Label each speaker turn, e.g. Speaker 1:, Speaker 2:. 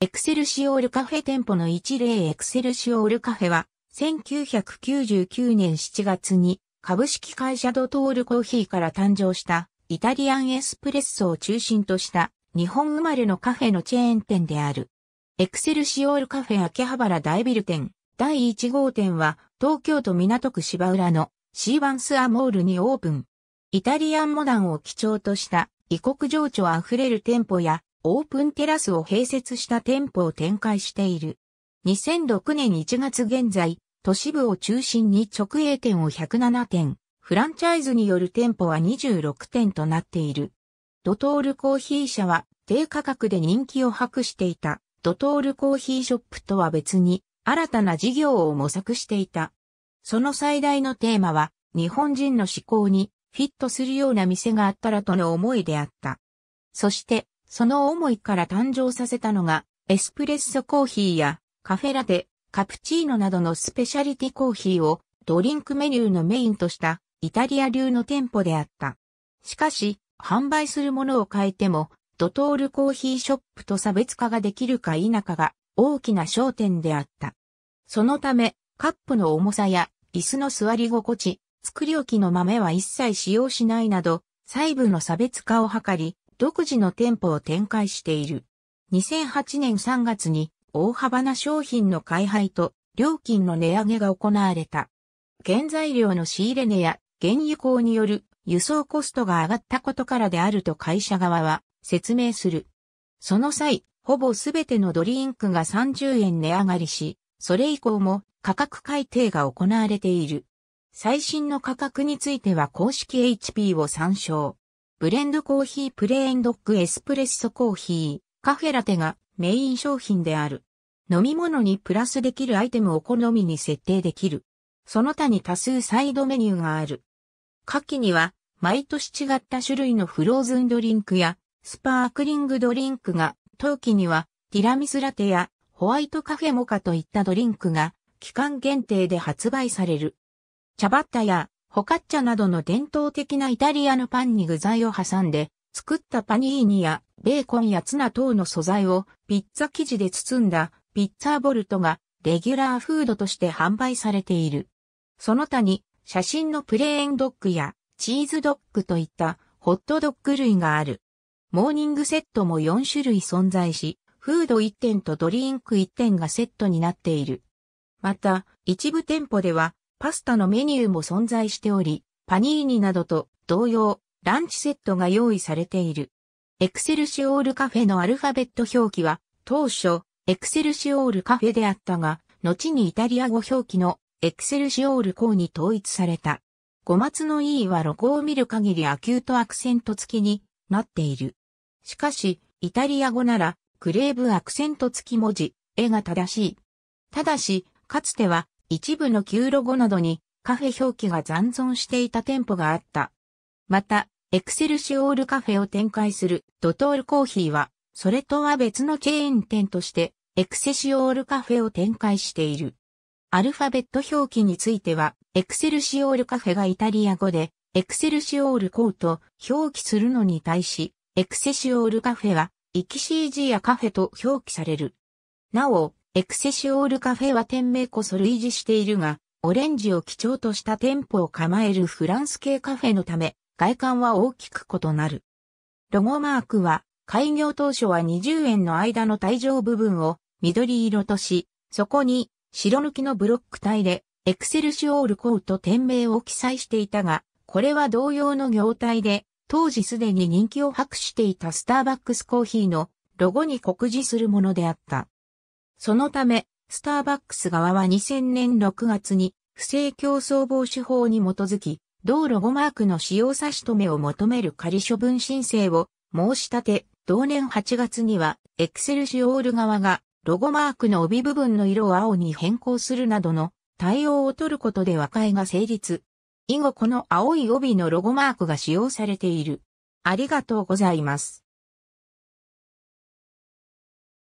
Speaker 1: エクセルシオールカフェ店舗の一例エクセルシオールカフェは、1999年7月に株式会社ドトールコーヒーから誕生したイタリアンエスプレッソを中心とした日本生まれのカフェのチェーン店である。エクセルシオールカフェ秋葉原大ビル店第1号店は東京都港区芝浦のシーバンスアモールにオープン。イタリアンモダンを基調とした異国情緒あふれる店舗やオープンテラスを併設した店舗を展開している。2006年1月現在、都市部を中心に直営店を107店、フランチャイズによる店舗は26店となっている。ドトールコーヒー社は低価格で人気を博していたドトールコーヒーショップとは別に新たな事業を模索していた。その最大のテーマは日本人の思考にフィットするような店があったらとの思いであった。そしてその思いから誕生させたのが、エスプレッソコーヒーやカフェラテ、カプチーノなどのスペシャリティコーヒーをドリンクメニューのメインとしたイタリア流の店舗であった。しかし、販売するものを変えても、ドトールコーヒーショップと差別化ができるか否かが大きな焦点であった。そのため、カップの重さや椅子の座り心地、作り置きの豆は一切使用しないなど、細部の差別化を図り、独自の店舗を展開している。2008年3月に大幅な商品の開配と料金の値上げが行われた。原材料の仕入れ値や原油高による輸送コストが上がったことからであると会社側は説明する。その際、ほぼすべてのドリンクが30円値上がりし、それ以降も価格改定が行われている。最新の価格については公式 HP を参照。ブレンドコーヒープレーンドッグエスプレッソコーヒー、カフェラテがメイン商品である。飲み物にプラスできるアイテムを好みに設定できる。その他に多数サイドメニューがある。夏季には毎年違った種類のフローズンドリンクやスパークリングドリンクが、冬季にはティラミスラテやホワイトカフェモカといったドリンクが期間限定で発売される。茶バッタやホカッチャなどの伝統的なイタリアのパンに具材を挟んで、作ったパニーニやベーコンやツナ等の素材をピッツァ生地で包んだピッツァーボルトがレギュラーフードとして販売されている。その他に写真のプレーンドッグやチーズドッグといったホットドッグ類がある。モーニングセットも4種類存在し、フード1点とドリンク1点がセットになっている。また、一部店舗ではパスタのメニューも存在しており、パニーニなどと同様、ランチセットが用意されている。エクセルシオールカフェのアルファベット表記は、当初、エクセルシオールカフェであったが、後にイタリア語表記のエクセルシオールーに統一された。五末の E はロゴを見る限りアキュートアクセント付きになっている。しかし、イタリア語なら、クレーブアクセント付き文字、絵が正しい。ただし、かつては、一部の旧ロゴなどにカフェ表記が残存していた店舗があった。また、エクセルシオールカフェを展開するドトールコーヒーは、それとは別のチェーン店として、エクセシオールカフェを展開している。アルファベット表記については、エクセルシオールカフェがイタリア語で、エクセルシオールコーと表記するのに対し、エクセシオールカフェは、イキシージやカフェと表記される。なお、エクセシオールカフェは店名こそ類似しているが、オレンジを基調とした店舗を構えるフランス系カフェのため、外観は大きく異なる。ロゴマークは、開業当初は20円の間の退状部分を緑色とし、そこに白抜きのブロック体で、エクセルシオールコーと店名を記載していたが、これは同様の業態で、当時すでに人気を博していたスターバックスコーヒーのロゴに酷似するものであった。そのため、スターバックス側は2000年6月に不正競争防止法に基づき、同ロゴマークの使用差し止めを求める仮処分申請を申し立て、同年8月にはエクセルシオール側がロゴマークの帯部分の色を青に変更するなどの対応を取ることで和解が成立。以後この青い帯のロゴマークが使用されている。ありがとうございます。